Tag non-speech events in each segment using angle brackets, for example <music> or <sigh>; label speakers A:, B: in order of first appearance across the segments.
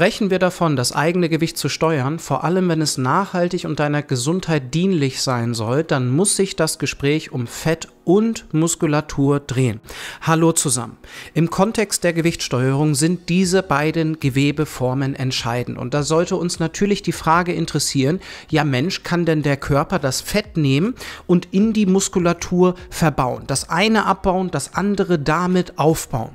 A: sprechen wir davon, das eigene Gewicht zu steuern, vor allem wenn es nachhaltig und deiner Gesundheit dienlich sein soll, dann muss sich das Gespräch um Fett und Muskulatur drehen. Hallo zusammen. Im Kontext der Gewichtsteuerung sind diese beiden Gewebeformen entscheidend. Und da sollte uns natürlich die Frage interessieren, ja Mensch, kann denn der Körper das Fett nehmen und in die Muskulatur verbauen? Das eine abbauen, das andere damit aufbauen.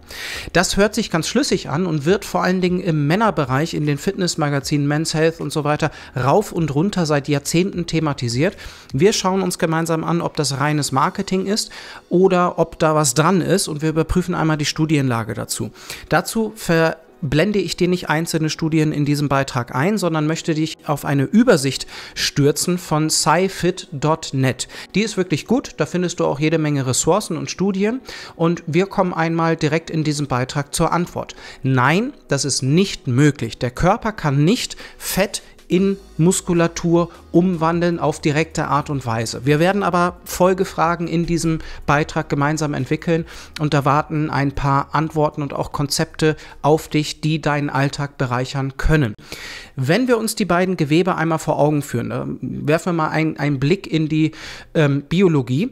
A: Das hört sich ganz schlüssig an und wird vor allen Dingen im Männerbereich, in den Fitnessmagazinen Men's Health und so weiter, rauf und runter seit Jahrzehnten thematisiert. Wir schauen uns gemeinsam an, ob das reines Marketing ist ist oder ob da was dran ist und wir überprüfen einmal die Studienlage dazu. Dazu ver blende ich dir nicht einzelne Studien in diesem Beitrag ein, sondern möchte dich auf eine Übersicht stürzen von scifit.net. Die ist wirklich gut, da findest du auch jede Menge Ressourcen und Studien und wir kommen einmal direkt in diesem Beitrag zur Antwort. Nein, das ist nicht möglich. Der Körper kann nicht Fett in Muskulatur umwandeln auf direkte Art und Weise. Wir werden aber Folgefragen in diesem Beitrag gemeinsam entwickeln und da warten ein paar Antworten und auch Konzepte auf dich, die deinen Alltag bereichern können. Wenn wir uns die beiden Gewebe einmal vor Augen führen, äh, werfen wir mal einen, einen Blick in die ähm, Biologie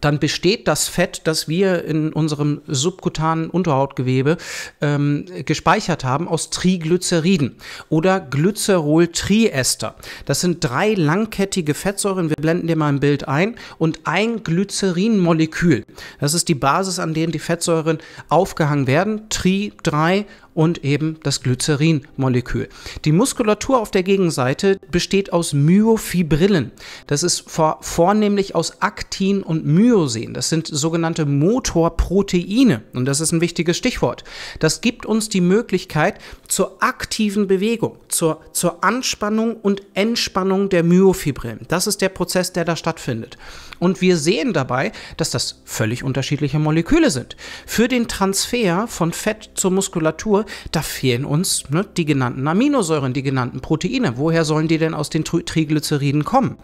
A: dann besteht das Fett, das wir in unserem subkutanen Unterhautgewebe ähm, gespeichert haben, aus Triglyceriden oder Glyceroltriester. Das sind drei langkettige Fettsäuren. Wir blenden dir mal ein Bild ein und ein Glycerinmolekül. Das ist die Basis, an der die Fettsäuren aufgehangen werden. Tri 3 und eben das Glycerinmolekül. Die Muskulatur auf der Gegenseite besteht aus Myofibrillen. Das ist vor, vornehmlich aus Aktin und Myofibrillen. Myosin. Das sind sogenannte Motorproteine. Und das ist ein wichtiges Stichwort. Das gibt uns die Möglichkeit zur aktiven Bewegung, zur, zur Anspannung und Entspannung der Myofibrillen. Das ist der Prozess, der da stattfindet. Und wir sehen dabei, dass das völlig unterschiedliche Moleküle sind. Für den Transfer von Fett zur Muskulatur, da fehlen uns ne, die genannten Aminosäuren, die genannten Proteine. Woher sollen die denn aus den Triglyceriden kommen?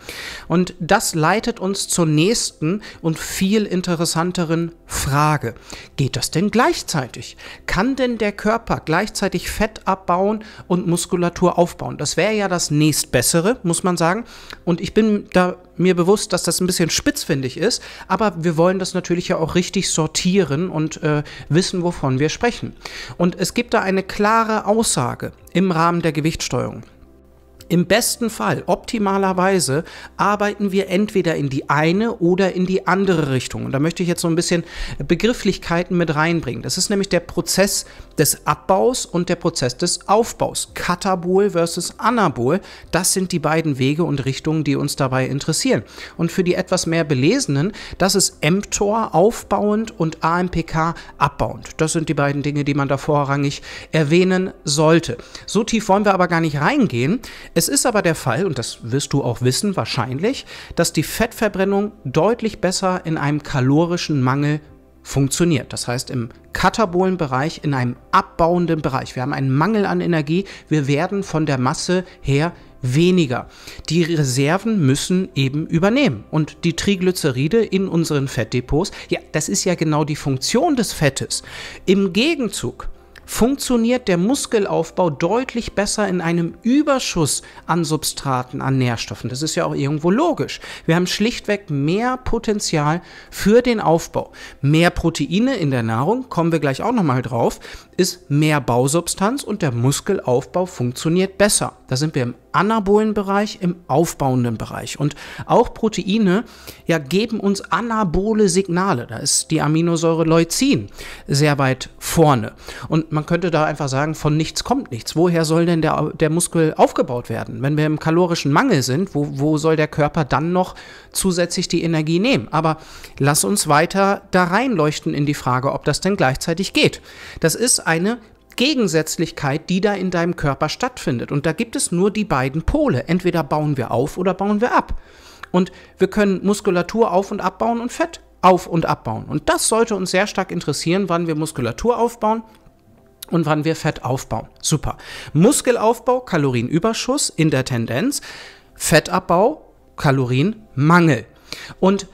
A: Und das leitet uns zur nächsten und viel interessanteren Frage. Geht das denn gleichzeitig? Kann denn der Körper gleichzeitig Fett abbauen und Muskulatur aufbauen? Das wäre ja das nächstbessere, muss man sagen. Und ich bin da mir bewusst, dass das ein bisschen spitzfindig ist, aber wir wollen das natürlich ja auch richtig sortieren und äh, wissen, wovon wir sprechen. Und es gibt da eine klare Aussage im Rahmen der Gewichtsteuerung. Im besten Fall, optimalerweise, arbeiten wir entweder in die eine oder in die andere Richtung. Und da möchte ich jetzt so ein bisschen Begrifflichkeiten mit reinbringen. Das ist nämlich der Prozess des Abbaus und der Prozess des Aufbaus. Katabol versus Anabol, das sind die beiden Wege und Richtungen, die uns dabei interessieren. Und für die etwas mehr Belesenen, das ist mTOR aufbauend und AMPK abbauend. Das sind die beiden Dinge, die man da vorrangig erwähnen sollte. So tief wollen wir aber gar nicht reingehen. Es es ist aber der Fall, und das wirst du auch wissen wahrscheinlich, dass die Fettverbrennung deutlich besser in einem kalorischen Mangel funktioniert. Das heißt, im katabolen Bereich, in einem abbauenden Bereich. Wir haben einen Mangel an Energie, wir werden von der Masse her weniger. Die Reserven müssen eben übernehmen. Und die Triglyceride in unseren Fettdepots, ja, das ist ja genau die Funktion des Fettes. Im Gegenzug funktioniert der Muskelaufbau deutlich besser in einem Überschuss an Substraten, an Nährstoffen. Das ist ja auch irgendwo logisch. Wir haben schlichtweg mehr Potenzial für den Aufbau. Mehr Proteine in der Nahrung, kommen wir gleich auch nochmal drauf, ist mehr Bausubstanz und der Muskelaufbau funktioniert besser. Da sind wir im anabolen Bereich, im aufbauenden Bereich. Und auch Proteine ja, geben uns anabole Signale. Da ist die Aminosäure Leucin sehr weit vorne. Und man könnte da einfach sagen, von nichts kommt nichts. Woher soll denn der, der Muskel aufgebaut werden? Wenn wir im kalorischen Mangel sind, wo, wo soll der Körper dann noch zusätzlich die Energie nehmen? Aber lass uns weiter da reinleuchten in die Frage, ob das denn gleichzeitig geht. Das ist eine Gegensätzlichkeit, die da in deinem Körper stattfindet. Und da gibt es nur die beiden Pole. Entweder bauen wir auf oder bauen wir ab. Und wir können Muskulatur auf und abbauen und Fett auf und abbauen. Und das sollte uns sehr stark interessieren, wann wir Muskulatur aufbauen und wann wir Fett aufbauen. Super. Muskelaufbau, Kalorienüberschuss in der Tendenz, Fettabbau, Kalorienmangel. Und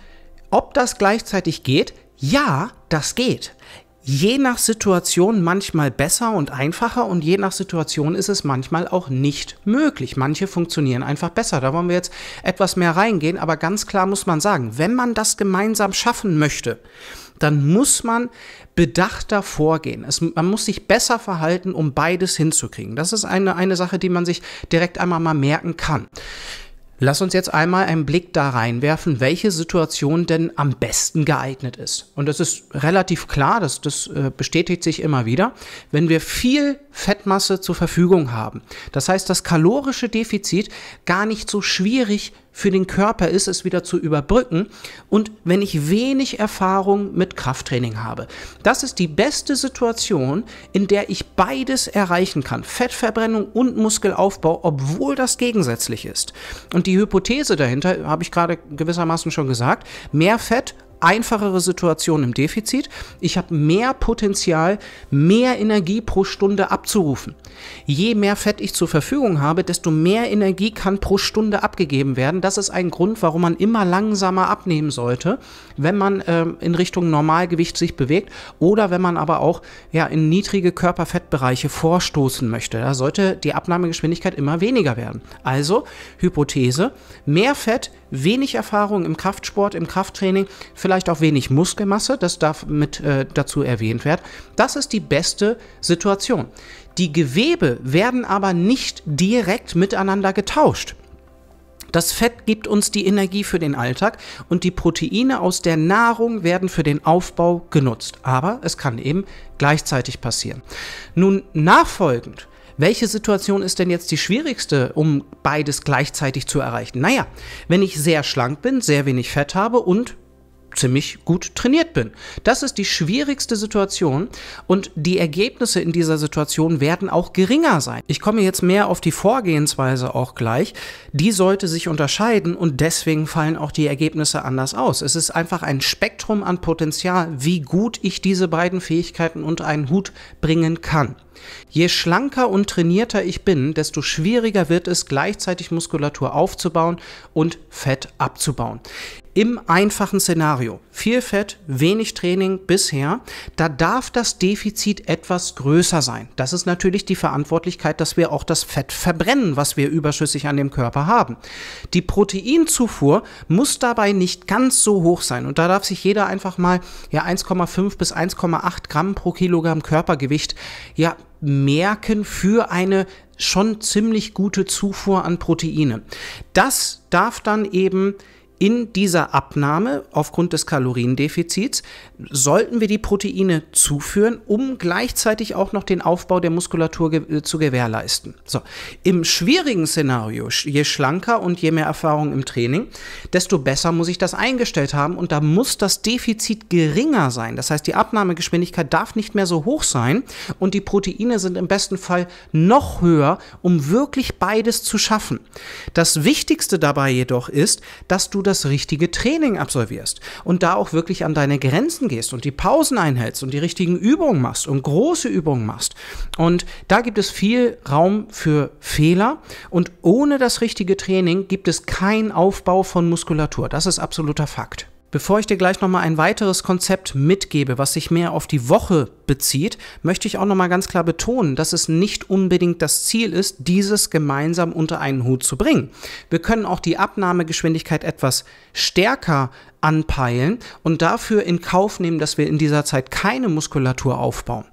A: ob das gleichzeitig geht? Ja, das geht je nach Situation manchmal besser und einfacher und je nach Situation ist es manchmal auch nicht möglich. Manche funktionieren einfach besser. Da wollen wir jetzt etwas mehr reingehen, aber ganz klar muss man sagen, wenn man das gemeinsam schaffen möchte, dann muss man bedachter vorgehen. Es, man muss sich besser verhalten, um beides hinzukriegen. Das ist eine, eine Sache, die man sich direkt einmal mal merken kann. Lass uns jetzt einmal einen Blick da reinwerfen, welche Situation denn am besten geeignet ist. Und das ist relativ klar, das, das äh, bestätigt sich immer wieder. Wenn wir viel Fettmasse zur Verfügung haben. Das heißt, das kalorische Defizit gar nicht so schwierig für den Körper ist, es wieder zu überbrücken. Und wenn ich wenig Erfahrung mit Krafttraining habe, das ist die beste Situation, in der ich beides erreichen kann. Fettverbrennung und Muskelaufbau, obwohl das gegensätzlich ist. Und die Hypothese dahinter habe ich gerade gewissermaßen schon gesagt. Mehr Fett einfachere Situation im Defizit. Ich habe mehr Potenzial, mehr Energie pro Stunde abzurufen. Je mehr Fett ich zur Verfügung habe, desto mehr Energie kann pro Stunde abgegeben werden. Das ist ein Grund, warum man immer langsamer abnehmen sollte, wenn man äh, in Richtung Normalgewicht sich bewegt oder wenn man aber auch ja, in niedrige Körperfettbereiche vorstoßen möchte. Da sollte die Abnahmegeschwindigkeit immer weniger werden. Also Hypothese, mehr Fett, wenig Erfahrung im Kraftsport, im Krafttraining, für vielleicht auch wenig Muskelmasse, das darf mit äh, dazu erwähnt werden. Das ist die beste Situation. Die Gewebe werden aber nicht direkt miteinander getauscht. Das Fett gibt uns die Energie für den Alltag und die Proteine aus der Nahrung werden für den Aufbau genutzt. Aber es kann eben gleichzeitig passieren. Nun nachfolgend, welche Situation ist denn jetzt die schwierigste, um beides gleichzeitig zu erreichen? Naja, wenn ich sehr schlank bin, sehr wenig Fett habe und ziemlich gut trainiert bin. Das ist die schwierigste Situation und die Ergebnisse in dieser Situation werden auch geringer sein. Ich komme jetzt mehr auf die Vorgehensweise auch gleich. Die sollte sich unterscheiden und deswegen fallen auch die Ergebnisse anders aus. Es ist einfach ein Spektrum an Potenzial, wie gut ich diese beiden Fähigkeiten unter einen Hut bringen kann. Je schlanker und trainierter ich bin, desto schwieriger wird es, gleichzeitig Muskulatur aufzubauen und Fett abzubauen im einfachen Szenario, viel Fett, wenig Training bisher, da darf das Defizit etwas größer sein. Das ist natürlich die Verantwortlichkeit, dass wir auch das Fett verbrennen, was wir überschüssig an dem Körper haben. Die Proteinzufuhr muss dabei nicht ganz so hoch sein und da darf sich jeder einfach mal ja 1,5 bis 1,8 Gramm pro Kilogramm Körpergewicht ja merken für eine schon ziemlich gute Zufuhr an Proteine. Das darf dann eben in dieser Abnahme aufgrund des Kaloriendefizits sollten wir die Proteine zuführen, um gleichzeitig auch noch den Aufbau der Muskulatur ge äh, zu gewährleisten. So, im schwierigen Szenario, je schlanker und je mehr Erfahrung im Training, desto besser muss ich das eingestellt haben und da muss das Defizit geringer sein. Das heißt, die Abnahmegeschwindigkeit darf nicht mehr so hoch sein und die Proteine sind im besten Fall noch höher, um wirklich beides zu schaffen. Das Wichtigste dabei jedoch ist, dass du das richtige Training absolvierst und da auch wirklich an deine Grenzen gehst und die Pausen einhältst und die richtigen Übungen machst und große Übungen machst. Und da gibt es viel Raum für Fehler und ohne das richtige Training gibt es keinen Aufbau von Muskulatur. Das ist absoluter Fakt. Bevor ich dir gleich nochmal ein weiteres Konzept mitgebe, was sich mehr auf die Woche bezieht, möchte ich auch nochmal ganz klar betonen, dass es nicht unbedingt das Ziel ist, dieses gemeinsam unter einen Hut zu bringen. Wir können auch die Abnahmegeschwindigkeit etwas stärker anpeilen und dafür in Kauf nehmen, dass wir in dieser Zeit keine Muskulatur aufbauen.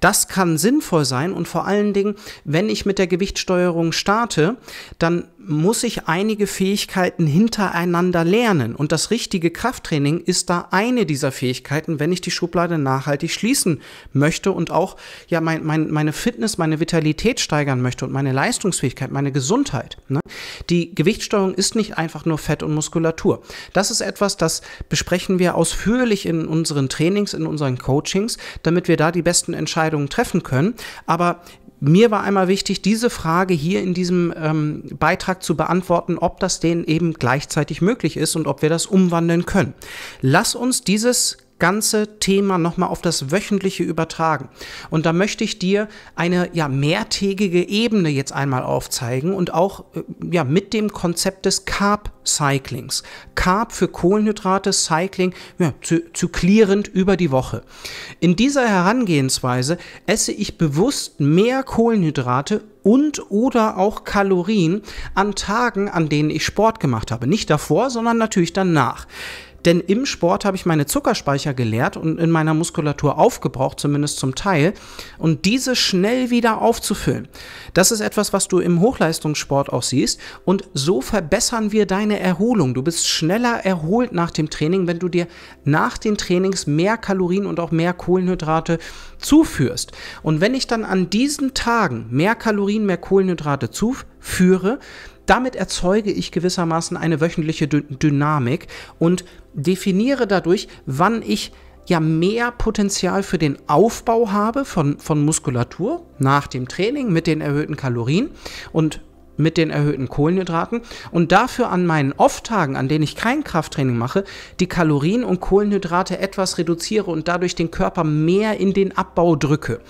A: Das kann sinnvoll sein und vor allen Dingen, wenn ich mit der Gewichtsteuerung starte, dann muss ich einige Fähigkeiten hintereinander lernen. Und das richtige Krafttraining ist da eine dieser Fähigkeiten, wenn ich die Schublade nachhaltig schließen möchte und auch ja mein, mein, meine Fitness, meine Vitalität steigern möchte und meine Leistungsfähigkeit, meine Gesundheit. Ne? Die Gewichtssteuerung ist nicht einfach nur Fett und Muskulatur. Das ist etwas, das besprechen wir ausführlich in unseren Trainings, in unseren Coachings, damit wir da die besten Entscheidungen treffen können. Aber mir war einmal wichtig, diese Frage hier in diesem ähm, Beitrag zu beantworten, ob das denen eben gleichzeitig möglich ist und ob wir das umwandeln können. Lass uns dieses ganze Thema nochmal auf das Wöchentliche übertragen. Und da möchte ich dir eine ja, mehrtägige Ebene jetzt einmal aufzeigen und auch äh, ja, mit dem Konzept des Carb Cyclings. Carb für Kohlenhydrate, Cycling ja, zyklierend über die Woche. In dieser Herangehensweise esse ich bewusst mehr Kohlenhydrate und oder auch Kalorien an Tagen, an denen ich Sport gemacht habe. Nicht davor, sondern natürlich danach. Denn im Sport habe ich meine Zuckerspeicher geleert und in meiner Muskulatur aufgebraucht, zumindest zum Teil. Und diese schnell wieder aufzufüllen, das ist etwas, was du im Hochleistungssport auch siehst. Und so verbessern wir deine Erholung. Du bist schneller erholt nach dem Training, wenn du dir nach den Trainings mehr Kalorien und auch mehr Kohlenhydrate zuführst. Und wenn ich dann an diesen Tagen mehr Kalorien, mehr Kohlenhydrate zuführe, damit erzeuge ich gewissermaßen eine wöchentliche D Dynamik und definiere dadurch, wann ich ja mehr Potenzial für den Aufbau habe von, von Muskulatur nach dem Training mit den erhöhten Kalorien und mit den erhöhten Kohlenhydraten und dafür an meinen Off-Tagen, an denen ich kein Krafttraining mache, die Kalorien und Kohlenhydrate etwas reduziere und dadurch den Körper mehr in den Abbau drücke.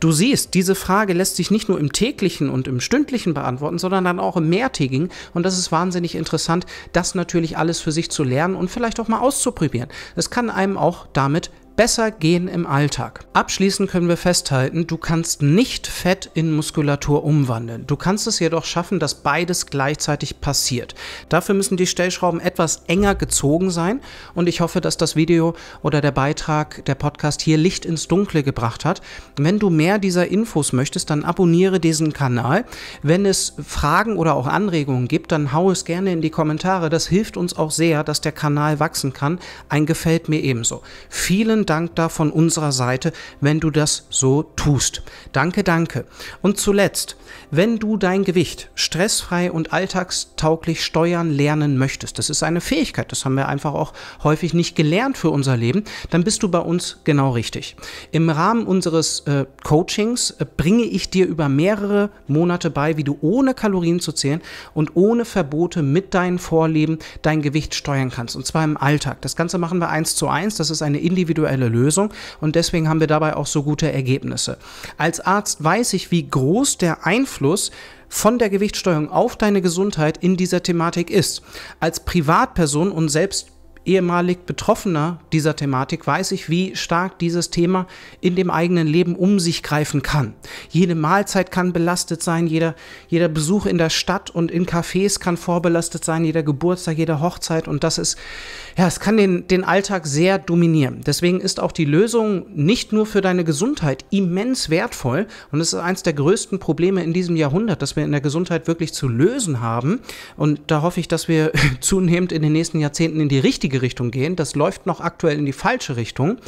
A: Du siehst, diese Frage lässt sich nicht nur im täglichen und im stündlichen beantworten, sondern dann auch im mehrtägigen und das ist wahnsinnig interessant, das natürlich alles für sich zu lernen und vielleicht auch mal auszuprobieren. Es kann einem auch damit besser gehen im Alltag. Abschließend können wir festhalten, du kannst nicht Fett in Muskulatur umwandeln. Du kannst es jedoch schaffen, dass beides gleichzeitig passiert. Dafür müssen die Stellschrauben etwas enger gezogen sein und ich hoffe, dass das Video oder der Beitrag, der Podcast hier Licht ins Dunkle gebracht hat. Wenn du mehr dieser Infos möchtest, dann abonniere diesen Kanal. Wenn es Fragen oder auch Anregungen gibt, dann hau es gerne in die Kommentare. Das hilft uns auch sehr, dass der Kanal wachsen kann. Ein gefällt mir ebenso. Vielen Dank da von unserer Seite, wenn du das so tust. Danke, danke. Und zuletzt, wenn du dein Gewicht stressfrei und alltagstauglich steuern lernen möchtest, das ist eine Fähigkeit, das haben wir einfach auch häufig nicht gelernt für unser Leben, dann bist du bei uns genau richtig. Im Rahmen unseres äh, Coachings äh, bringe ich dir über mehrere Monate bei, wie du ohne Kalorien zu zählen und ohne Verbote mit deinen Vorleben dein Gewicht steuern kannst. Und zwar im Alltag. Das Ganze machen wir eins zu eins. Das ist eine individuelle individuelle Lösung und deswegen haben wir dabei auch so gute Ergebnisse. Als Arzt weiß ich, wie groß der Einfluss von der Gewichtssteuerung auf deine Gesundheit in dieser Thematik ist. Als Privatperson und selbst ehemalig Betroffener dieser Thematik weiß ich, wie stark dieses Thema in dem eigenen Leben um sich greifen kann. Jede Mahlzeit kann belastet sein, jeder, jeder Besuch in der Stadt und in Cafés kann vorbelastet sein, jeder Geburtstag, jede Hochzeit und das ist, ja, es kann den, den Alltag sehr dominieren. Deswegen ist auch die Lösung nicht nur für deine Gesundheit immens wertvoll und es ist eines der größten Probleme in diesem Jahrhundert, dass wir in der Gesundheit wirklich zu lösen haben und da hoffe ich, dass wir <laughs> zunehmend in den nächsten Jahrzehnten in die richtige richtige Richtung gehen. Das läuft noch aktuell in die falsche Richtung.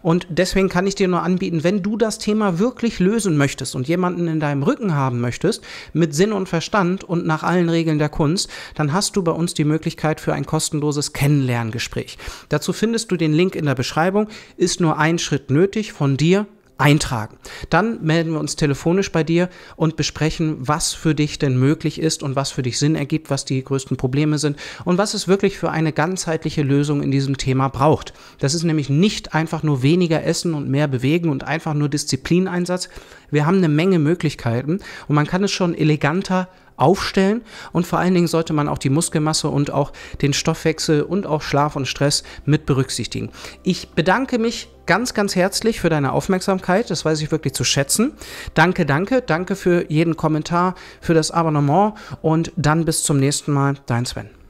A: Und deswegen kann ich dir nur anbieten, wenn du das Thema wirklich lösen möchtest und jemanden in deinem Rücken haben möchtest, mit Sinn und Verstand und nach allen Regeln der Kunst, dann hast du bei uns die Möglichkeit für ein kostenloses Kennenlerngespräch. Dazu findest du den Link in der Beschreibung. Ist nur ein Schritt nötig von dir eintragen. Dann melden wir uns telefonisch bei dir und besprechen, was für dich denn möglich ist und was für dich Sinn ergibt, was die größten Probleme sind und was es wirklich für eine ganzheitliche Lösung in diesem Thema braucht. Das ist nämlich nicht einfach nur weniger Essen und mehr Bewegen und einfach nur Disziplineinsatz. Wir haben eine Menge Möglichkeiten und man kann es schon eleganter aufstellen. Und vor allen Dingen sollte man auch die Muskelmasse und auch den Stoffwechsel und auch Schlaf und Stress mit berücksichtigen. Ich bedanke mich ganz, ganz herzlich für deine Aufmerksamkeit. Das weiß ich wirklich zu schätzen. Danke, danke, danke für jeden Kommentar, für das Abonnement und dann bis zum nächsten Mal. Dein Sven.